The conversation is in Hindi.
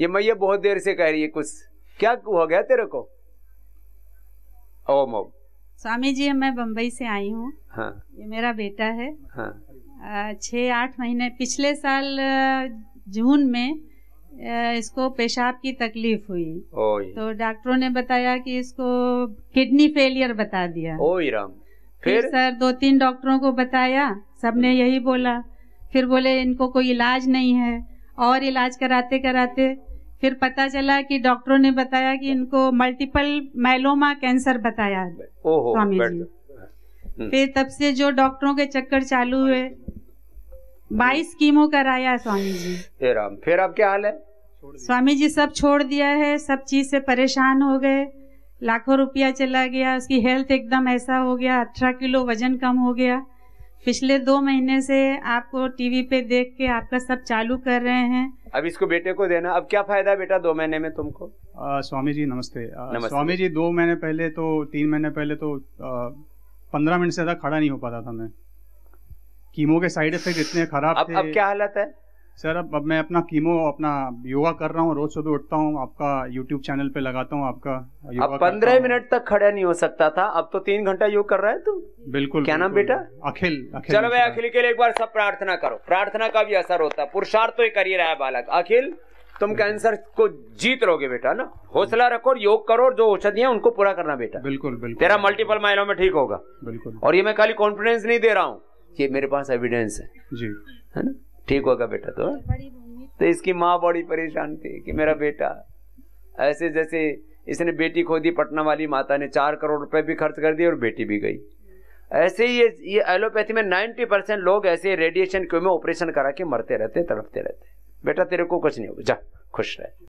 ये मैया बहुत देर से कह रही है कुछ क्या हो गया तेरे को ओम ओम स्वामी जी मैं बम्बई से आई हूँ हाँ। ये मेरा बेटा है हाँ। छः आठ महीने पिछले साल जून में इसको पेशाब की तकलीफ हुई तो डॉक्टरों ने बताया कि इसको किडनी फेलियर बता दिया राम फिर? फिर सर दो तीन डॉक्टरों को बताया सबने हाँ। यही बोला फिर बोले इनको कोई इलाज नहीं है और इलाज कराते कराते फिर पता चला कि डॉक्टरों ने बताया कि इनको मल्टीपल माइलोमा कैंसर बताया स्वामी जी हम्म। फिर तब से जो डॉक्टरों के चक्कर चालू हुए बाईस कीमो कराया स्वामी जी राम फिर अब क्या हाल है स्वामी जी सब छोड़ दिया है सब चीज से परेशान हो गए लाखों रुपया चला गया उसकी हेल्थ एकदम ऐसा हो गया अठारह किलो वजन कम हो गया पिछले दो महीने से आपको टीवी पे देख के आपका सब चालू कर रहे हैं अब इसको बेटे को देना अब क्या फायदा बेटा दो महीने में तुमको आ, स्वामी जी नमस्ते, आ, नमस्ते स्वामी जी दो महीने पहले तो तीन महीने पहले तो पंद्रह मिनट से ज्यादा खड़ा नहीं हो पाता था मैं कीमो के साइड इफेक्ट इतने खराब अब, थे अब क्या हालत है सर अब अब मैं अपना कीमो अपना योगा कर रहा हूँ रोज सुबह उठता हूँ आपका यूट्यूब चैनल पे लगाता हूँ आपका अब पंद्रह मिनट तक खड़ा नहीं हो सकता था अब तो तीन घंटा योग कर रहा है तुम बिल्कुल क्या नाम बेटा अखिल अखिल चलो भाई अखिल के लिए एक बार सब प्रार्थना करो प्रार्थना का भी असर होता है पुरुषार्थ तो कर ही रहा है बालक अखिल तुम कैंसर को जीत रहोगे बेटा ना हौसला रखो और योग करो और जो औषधियां उनको पूरा करना बेटा बिल्कुल बिल्कुल तेरा मल्टीपल में ठीक होगा बिल्कुल और ये मैं खाली कॉन्फिडेंस नहीं दे रहा हूँ ये मेरे पास एविडेंस है जी है ना ठीक होगा बेटा तो तो इसकी माँ बड़ी परेशान थी कि मेरा बेटा ऐसे जैसे इसने बेटी खो दी पटना वाली माता ने चार करोड़ रुपए भी खर्च कर दिए और बेटी भी गई ऐसे ही ये ये एलोपैथी में 90 परसेंट लोग ऐसे रेडिएशन क्यों में ऑपरेशन करा के मरते रहते तड़पते रहते बेटा तेरे को कुछ नहीं होगा जा खुश रहे